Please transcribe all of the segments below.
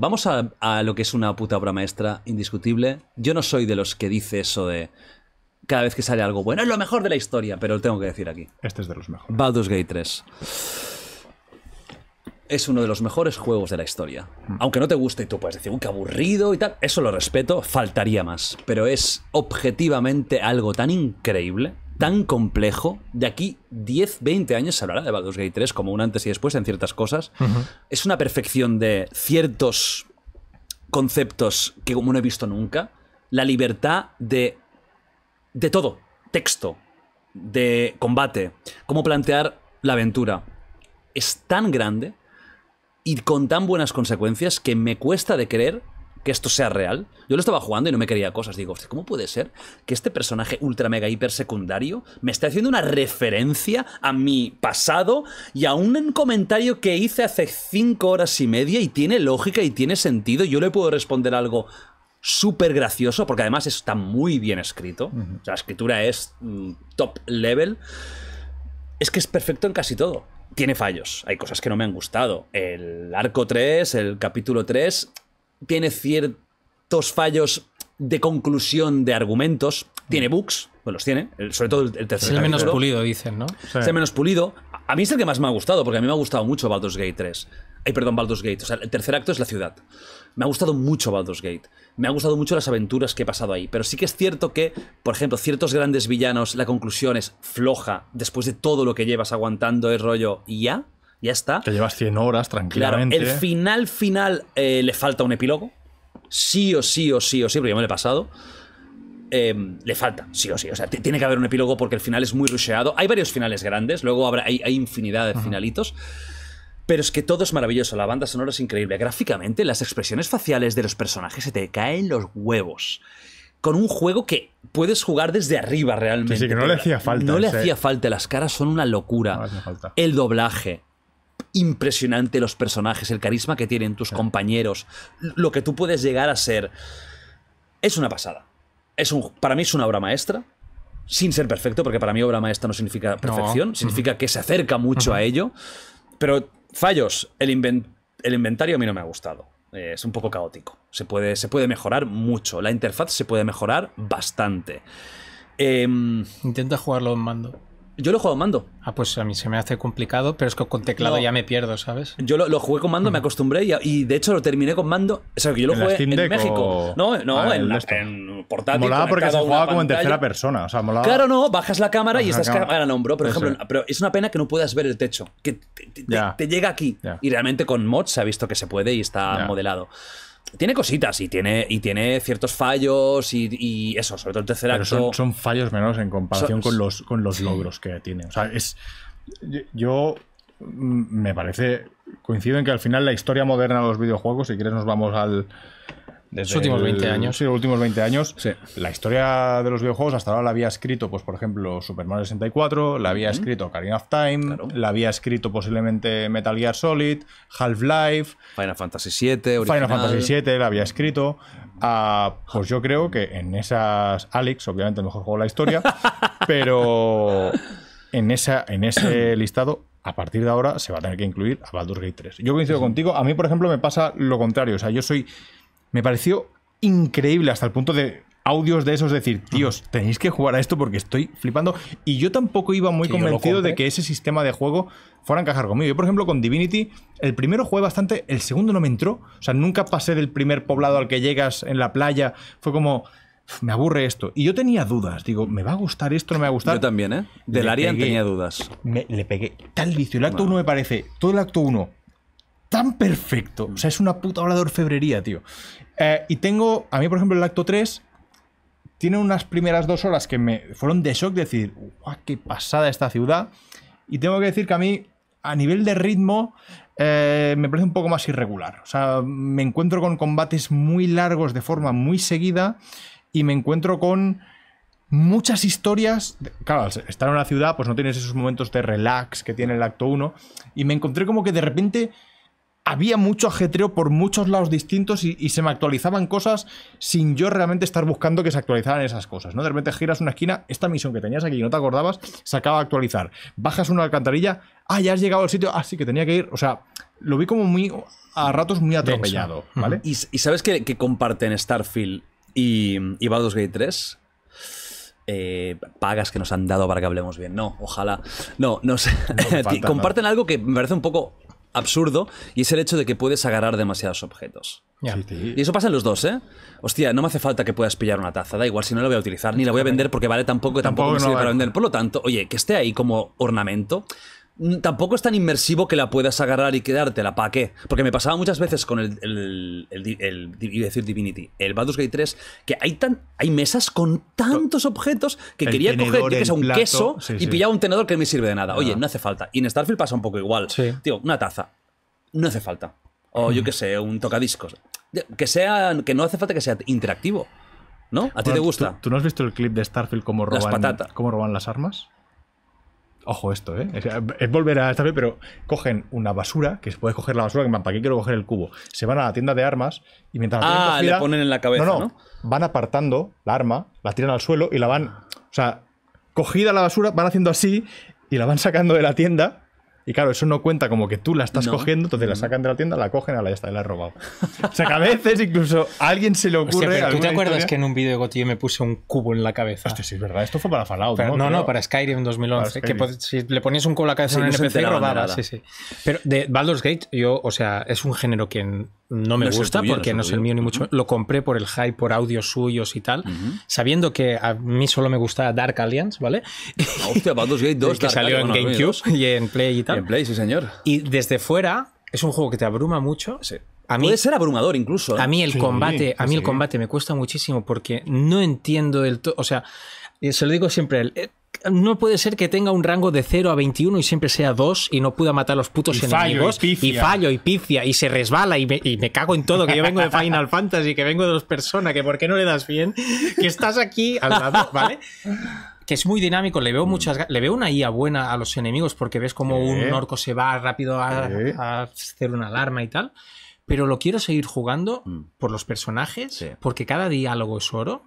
Vamos a, lo que es una puta obra maestra indiscutible. Yo no soy de los que dice eso de cada vez que sale algo bueno, es lo mejor de la historia, pero lo tengo que decir aquí. Este es de los mejores. Baldur's Gate 3. Es uno de los mejores juegos de la historia. Hmm. Aunque no te guste y tú puedes decir, uy, qué aburrido y tal, eso lo respeto, faltaría más. Pero es objetivamente algo tan increíble tan complejo. De aquí 10, 20 años se hablará de Baldur's Gate 3 como un antes y después en ciertas cosas. Es una perfección de ciertos conceptos que como no he visto nunca. La libertad de, de todo. Texto, de combate, cómo plantear la aventura. Es tan grande y con tan buenas consecuencias que me cuesta de creer que esto sea real. Yo lo estaba jugando y no me quería cosas. Digo, ¿cómo puede ser que este personaje ultra mega hiper secundario me esté haciendo una referencia a mi pasado y a un comentario que hice hace cinco horas y media y tiene lógica y tiene sentido? Yo le puedo responder algo súper gracioso porque además está muy bien escrito. la escritura es mm, top level. Es que es perfecto en casi todo tiene fallos. Hay cosas que no me han gustado. El arco 3, el capítulo 3, tiene ciertos fallos de conclusión de argumentos. Tiene mm. bugs, bueno pues los tiene, sobre todo el tercer Es el menos pulido, dicen, ¿no? Es el menos pulido. A mí es el que más me ha gustado, porque a mí me ha gustado mucho Baldur's Gate 3. Ay, perdón, Baldur's Gate. O sea, el tercer acto es la ciudad. Me ha gustado mucho Baldur's Gate. Me ha gustado mucho las aventuras que he pasado ahí. Pero sí que es cierto que, por ejemplo, ciertos grandes villanos, la conclusión es floja. Después de todo lo que llevas aguantando, el rollo, ¿y ya? ya está. Te llevas 100 horas tranquilamente. el final final eh, le falta un epílogo. Sí o sí o sí o sí, porque me lo he pasado. Em, le falta, sí o sí. O sea, tiene que haber un epílogo porque el final es muy rusheado. Hay varios finales grandes, luego habrá, hay, infinidad de finalitos. Pero es que todo es maravilloso, la banda sonora es increíble. Gráficamente, las expresiones faciales de los personajes se te caen los huevos. Con un juego que puedes jugar desde arriba realmente. Sí, sí que no le hacía falta. No le hacía falta, las caras son una locura. No le falta. El doblaje, impresionante los personajes, el carisma que tienen tus compañeros, lo que tú puedes llegar a ser. Es una pasada. Es un, para mí es una obra maestra, sin ser perfecto, porque para mí obra maestra no significa perfección, significa que se acerca mucho a ello. Pero fallos, el, inventario a mí no me ha gustado eh, es un poco caótico. Se puede, se puede, mejorar mucho. La interfaz se puede mejorar bastante. Em, Intenta jugarlo en mando. Yo lo he jugado mando. Ah, pues a mí se me hace complicado, pero es que con teclado ya me pierdo, ¿sabes? Yo lo, lo jugué con mando, me acostumbré y, y, de hecho lo terminé con mando. O sea, que yo lo jugué en México. No, no, ah, en, en, portátil. Molaba porque se jugaba como en tercera persona. O sea, molaba... Claro, no, bajas la cámara y estás cámara al hombro, por ejemplo. Pero es una pena que no puedas ver el techo, que te, llega aquí. Y realmente con mods se ha visto que se puede y está modelado tiene cositas y tiene, y tiene ciertos fallos y, eso, sobre todo el tercer Pero Son, son, fallos menores en comparación con los, con los logros que tiene. O sea, es. Yo. Mm, me parece. Coincido en que al final la historia moderna de los videojuegos, si quieres, nos vamos al, desde los últimos 20 años. Sí, los últimos 20 años. La historia de los videojuegos hasta ahora la había escrito, pues por ejemplo, Super Mario 64, la había escrito Karina of Time, la había escrito posiblemente Metal Gear Solid, Half-Life. Final Fantasy VII, Final Fantasy VII la había escrito. Ah, pues yo creo que en esas. Alex, obviamente el mejor juego de la historia, pero en, esa, en ese listado a partir de ahora se va a tener que incluir a Baldur's Gate 3. Yo coincido contigo, a mí por ejemplo me pasa lo contrario, o sea, yo soy me pareció increíble hasta el punto de audios de esos, decir, tíos, tenéis que jugar a esto porque estoy flipando. Y yo tampoco iba muy convencido de que ese sistema de juego fuera a encajar conmigo. Yo, por ejemplo, con Divinity, el primero jugué bastante, el segundo no me entró. O sea, nunca pasé del primer poblado al que llegas en la playa. Fue como. Me aburre esto. Y yo tenía dudas. Digo, ¿me va a gustar esto? ¿No me va a gustar? Yo también, ¿eh? Del Arian tenía dudas. le pegué tal vicio. El acto 1 me parece. Todo el acto 1 tan perfecto. O sea, es una puta obra de orfebrería, tío. Eh, y tengo, a mí, por ejemplo, el acto 3 tiene unas primeras dos horas que me fueron de shock decir, guau, qué pasada esta ciudad. Y tengo que decir que a mí, a nivel de ritmo, eh, me parece un poco más irregular. O sea, me encuentro con combates muy largos de forma muy seguida y me encuentro con muchas historias. claro, estar en una ciudad, pues no tienes esos momentos de relax que tiene el acto 1. Y me encontré como que de repente había mucho ajetreo por muchos lados distintos y, se me actualizaban cosas sin yo realmente estar buscando que se actualizaran esas cosas, ¿no? De repente giras una esquina, esta misión que tenías aquí y no te acordabas, se acaba de actualizar. Bajas una alcantarilla, ah, ya has llegado al sitio, ah, sí, que tenía que ir. O sea, lo vi como muy, a ratos muy atropellado, ¿vale? ¿Y, sabes que, comparten Starfield y, y Baldur's Gate 3? Eh, pagas que nos han dado para que hablemos bien. No, ojalá. No, no sé. Comparten algo que me parece un poco absurdo y es el hecho de que puedes agarrar demasiados objetos. Y eso pasa en los dos, ¿eh? Hostia, no me hace falta que puedas pillar una taza, da igual si no la voy a utilizar, ni la voy a vender porque vale tampoco, tampoco, tampoco me sirve para vender. Por lo tanto, oye, que esté ahí como ornamento, Mm, tampoco es tan inmersivo que la puedas agarrar y quedártela. ¿Para qué? Porque me pasaba muchas veces con el. decir Divinity. El Badus Gate 3. Que hay, tan, hay mesas con tantos objetos que quería coger, yo que sea, un queso y pillaba un tenedor que no me sirve de nada. Oye, no hace falta. Y en Starfield pasa un poco igual. Tío, una taza. No hace falta. O yo qué sé, un tocadiscos. Que, sea, que no hace falta que sea interactivo. ¿No? ¿A ti te gusta? ¿tú, no has visto el clip de Starfield como roban, las cómo roban las armas? Ojo esto, ¿eh? Es, volver a esta vez, pero cogen una basura, que se puede coger la basura, que ¿para qué quiero coger el cubo? Se van a la tienda de armas y mientras la ah, cogida, ponen en la cabeza, no, no, ¿no? Van apartando la arma, la tiran al suelo y la van, o sea, cogida la basura, van haciendo así y la van sacando de la tienda y claro, eso no cuenta como que tú la estás cogiendo, entonces la sacan de la tienda, la cogen, y la ya está, la has robado. o sea que a veces incluso alguien se le ocurre. Hostia, pero ¿Tú te acuerdas que en un vídeo de Gotillo me puse un cubo en la cabeza? Hostia, sí, es verdad, esto fue para Fallout. ¿no? no, no, para Skyrim 2011. Que si le ponías un cubo en la cabeza en un NPC robaba. Sí, sí. Pero de Baldur's Gate, yo, o sea, es un género que no me gusta porque no es el mío ni mucho. Lo compré por el hype, por audios suyos y tal, sabiendo que a mí solo me gusta Dark Alliance, ¿vale? Ah, hostia, Baldur's Gate que salió en GameCube y en Play y tal. en Play, sí, señor. Y desde fuera es un juego que te abruma mucho. A mí, Puede ser abrumador incluso. ¿eh? A mí el combate, a mí el combate me cuesta muchísimo porque no entiendo el todo, o sea, eh, se lo digo siempre, eh, no puede ser que tenga un rango de 0 a 21 y siempre sea 2 y no pueda matar a los putos y enemigos. Fallo y, fallo y picia y se resbala y me, cago en todo. Que yo vengo de Final Fantasy, que vengo de dos personas, que por qué no le das bien, que estás aquí al lado, ¿vale? Que es muy dinámico, le veo mm. muchas le veo una IA buena a los enemigos porque ves como un orco se va rápido a, hacer una alarma y tal. Pero lo quiero seguir jugando mm. por los personajes, porque cada diálogo es oro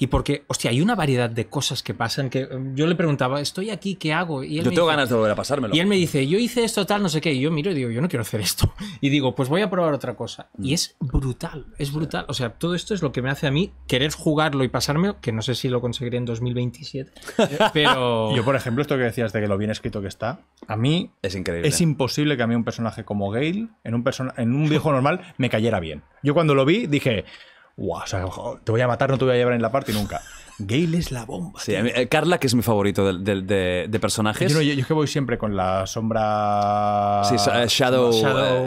y porque, hostia, hay una variedad de cosas que pasan que em, yo le preguntaba, estoy aquí, ¿qué hago? yo tengo ganas de volver a pasármelo. Y él me dice, yo hice esto, tal, no sé qué. Y yo miro y digo, yo no quiero hacer esto. Y digo, pues voy a probar otra cosa. Y mm. es brutal, es brutal. O sea, todo esto es lo que me hace a mí querer jugarlo y pasármelo, que no sé si lo conseguiré en 2027. pero... Yo, por ejemplo, esto que decías de que lo bien escrito que está, a mí es increíble. Es imposible que a mí un personaje como Gale, en un, en un viejo normal, me cayera bien. Yo cuando lo vi dije te voy a matar, no te voy a llevar en la party nunca. Gale es la bomba. Eh, Carla, que es mi favorito de, personajes. Yo, es que voy siempre con la sombra. Sí, eh, Shadow.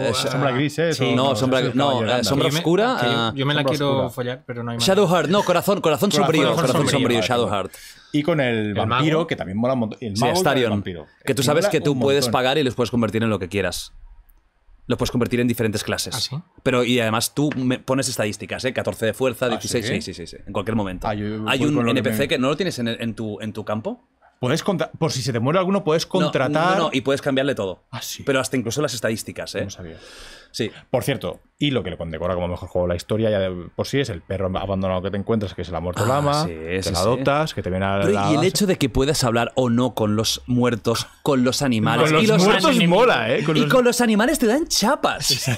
Eh, sombra gris, ¿eh? no, sombra, no, oscura. Yo me, la quiero follar, pero no hay más. Shadow Heart, no, corazón, corazón, sombrío. Corazón, sombrío, Shadow Heart. Y con el, vampiro, que también mola un montón. El vampiro. Que tú sabes que tú puedes pagar y los puedes convertir en lo que quieras. Lo puedes convertir en diferentes clases. ¿Ah, Pero y además tú me pones estadísticas, ¿eh? 14 de fuerza, 16, ¿Ah, ¿sí? Sí, sí, sí, en cualquier momento. Ah, Hay un NPC que, no lo tienes tu, en tu campo, Puedes por si se te muere alguno, puedes contratar. No, no, y puedes cambiarle todo. Ah, Pero hasta incluso las estadísticas, ¿eh? sabía. Sí. Por cierto, y lo que le condecora como mejor juego la historia, ya de por sí, es el perro abandonado que te encuentras, que es el muerto ah, lama, sí, que la adoptas, que te viene la. y el hecho de que puedas hablar o no con los muertos, con los animales. Con los, y los mola, ¿eh? Con y los... con los animales te dan chapas.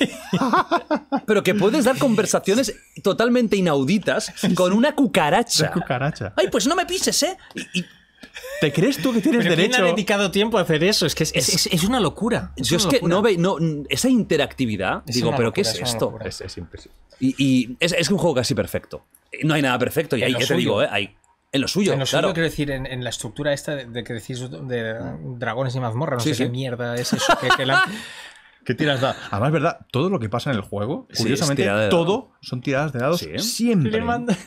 Pero que puedes dar conversaciones totalmente inauditas con una cucaracha. Una cucaracha. Ay, pues no me pises, ¿eh? ¿Te crees tú que tienes derecho? ¿Quién ha dedicado tiempo a hacer eso? Es que es, una locura. que no esa interactividad, digo, ¿pero qué es, esto? Es, impresionante. Y, es, un juego casi perfecto. No hay nada perfecto, y ahí digo, ¿eh? en lo suyo. En lo suyo, quiero decir, en, la estructura esta de, que decís de dragones y mazmorra, no sé qué mierda es eso. que, ¿Qué tiras da? Además, ¿verdad? Todo lo que pasa en el juego, curiosamente, todo son tiradas de dados siempre.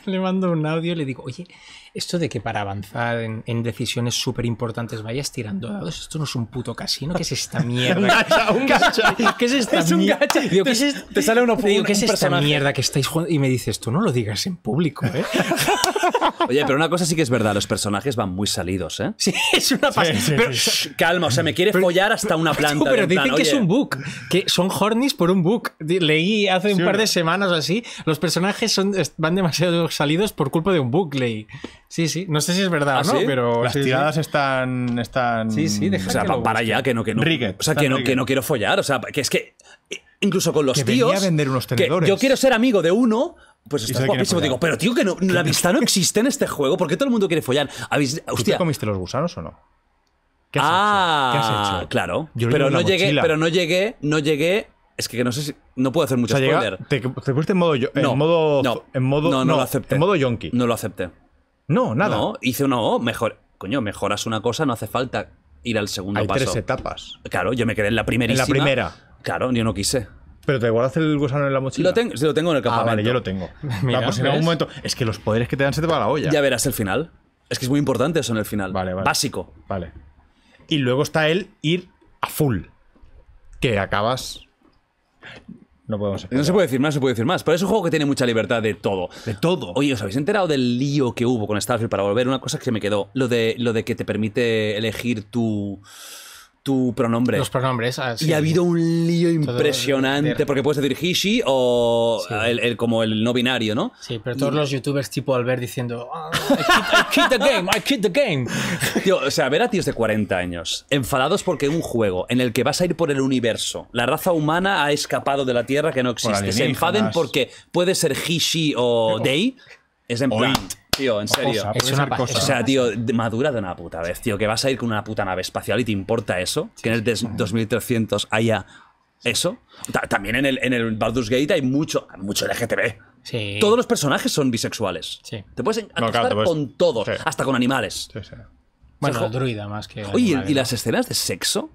Le mando, un audio y le digo, oye, esto de que para avanzar en, decisiones súper importantes vayas tirando dados, esto no es un puto casino, ¿qué es esta mierda? un ¿Qué es esta mierda te, sale uno esta mierda que estáis jugando? Y me dices, tú no lo digas en público, ¿eh?". Oye, pero una cosa sí que es verdad, los personajes van muy salidos, ¿eh? Sí, es una pasada. pero calma, o sea, me quiere follar hasta una planta. Pero, dicen que es un book, que son hornies por un book. Leí hace un par de semanas así los personajes son, van demasiado salidos por culpa de un bucle. Sí, sí. No sé si es verdad ¿Ah, o no, pero. Las tiradas están. están. Sí, sí, O sea, para allá, que no, que no. o sea, que no, quiero follar. O sea, que es que. Incluso con los que tíos. Venía a vender unos tenedores. yo quiero ser amigo de uno, pues estás guapísimo. Digo, pero tío, que la amistad no existe en este juego. ¿Por qué todo el mundo quiere follar? te comiste los gusanos o no? ¿Qué has ah, hecho? claro. pero no, llegué, pero no llegué, no llegué es que, no sé si. No puedo hacer mucho o spoiler. te, te, en modo. no, No, en modo. No, lo acepté. En modo yonki. No lo acepté. No, nada. No, hice una O. Oh, mejor. Coño, mejoras una cosa, no hace falta ir al segundo paso. Hay tres etapas. Claro, yo me quedé en la primera En la primera. Claro, yo no quise. Pero te hacer el gusano en la mochila. Lo tengo, sí, lo tengo en el campamento. Ah, vale, yo lo tengo. Mira, pues en algún momento. Es que los poderes que te dan se te va a la olla. Ya verás el final. Es que es muy importante eso en el final. Vale, vale. Básico. Vale. Y luego está el ir a full. Que acabas no podemos. No se puede decir más, se puede decir más. Pero es un juego que tiene mucha libertad de todo. De todo. Oye, ¿os habéis enterado del lío que hubo con Starfield para volver? Una cosa que me quedó. Lo de, lo de que te permite elegir tu tu pronombre. Los pronombres, ah, Y ha habido un lío impresionante, porque puedes decir he, o el, como el no binario, ¿no? Sí, pero todos los youtubers tipo Albert diciendo, ah, I, kid the game, I kid the game. o sea, ver a tíos de 40 años enfadados porque un juego en el que vas a ir por el universo, la raza humana ha escapado de la Tierra que no existe, se enfaden porque puede ser he, o they, es en Tío, en serio. es una cosa. O sea, tío, madura de una puta vez, tío. Que vas a ir con una puta nave espacial y te importa eso. que en el 2300 haya eso. también en el, en el Baldur's Gate hay mucho, mucho LGTB. Sí. Todos los personajes son bisexuales. Sí. Te puedes acostar con todos, hasta con animales. Bueno, druida más que. Oye, ¿y las escenas de sexo?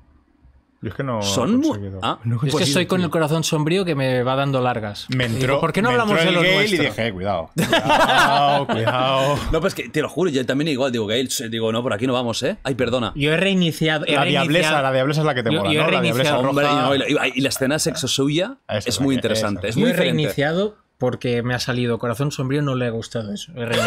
es que no. Son ah, es que soy con el corazón sombrío que me va dando largas. Me entró, ¿Por qué no hablamos de los Gale Y dije, cuidado. Cuidado, cuidado. No, pues que te lo juro, yo también igual digo, gail digo, no, por aquí no vamos, ¿eh? Ay, perdona. Yo he reiniciado. la diablesa, la diablesa es la que te mola, La y, la, escena sexo suya ah, es, muy interesante. Es muy yo he reiniciado porque me ha salido corazón sombrío, no le ha gustado eso.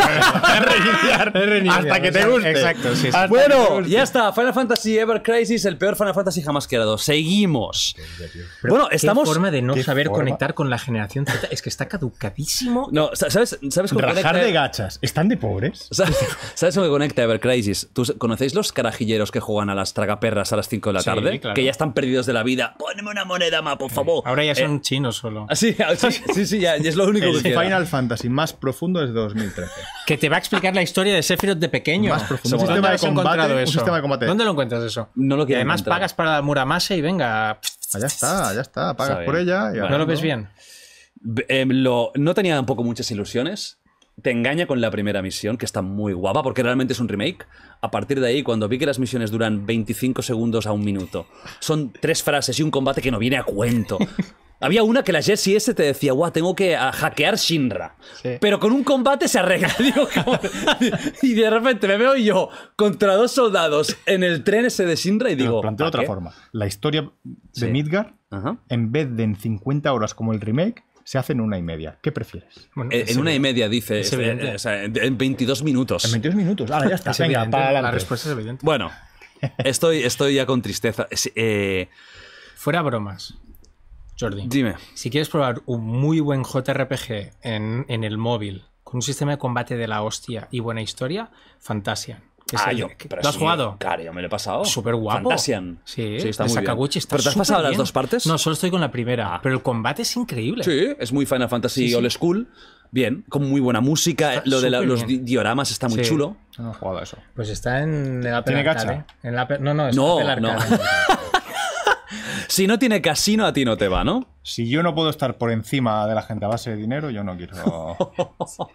Hasta que te guste. Exacto, Bueno, ya está. Final Fantasy Ever Crisis, el peor Final Fantasy jamás creado. Seguimos. bueno, estamos. forma de no saber conectar con la generación es que está caducadísimo. No, ¿sabes, sabes cómo Rajar de gachas. ¿Están de pobres? ¿Sabes, lo cómo conecta Ever Crisis? ¿Tú conocéis los carajilleros que juegan a las tragaperras a las 5 de la tarde? Que ya están perdidos de la vida. póneme una moneda más, por favor. Ahora ya son eh, chinos solo. así ah, ah, sí, sí, ya, es el Final Fantasy más profundo es 2013. Que te va a explicar la historia de Sephiroth de pequeño. Más profundo. Un sistema, de combate, ¿Dónde lo encuentras eso? No lo y además pagas para la Muramase y venga. Allá está, allá está. Pagas por ella. no lo ves bien. Em, lo, no tenía tampoco muchas ilusiones te engaña con la primera misión, que está muy guapa, porque realmente es un remake. A partir de ahí, cuando vi que las misiones duran 25 segundos a un minuto, son tres frases y un combate que no viene a cuento. Había una que la Jessie S te decía, guau, tengo que ah, hackear Shinra. Pero con un combate se arregló. y de repente me veo yo contra dos soldados en el tren ese de Shinra y digo. de otra forma. La historia de Midgar, en vez de en 50 horas como el remake, se hace en una y media. ¿Qué prefieres? Eh, en una y media, dice. Este, eh, en 22 minutos. En 22 minutos. ahora ya está. Venga, la respuesta es evidente. Bueno, estoy, estoy ya con tristeza. Eh, Fuera bromas. Jordi. Dime. Si quieres probar un muy buen JRPG en, el móvil, con un sistema de combate de la hostia y buena historia, Fantasian. Ah, has jugado? Claro, me lo he pasado. Súper guapo. Fantasian. Sí, está muy ¿Pero te has pasado las dos partes? No, solo estoy con la primera. Ah. Pero el combate es increíble. Sí, es muy Final Fantasy Old School. Bien, con muy buena música. lo de los dioramas está muy chulo. No jugado eso. Pues está en la, no, no, es no, No. Si no tiene casino, a ti no te va, ¿no? Si yo no puedo estar por encima de la gente a base de dinero, yo no quiero.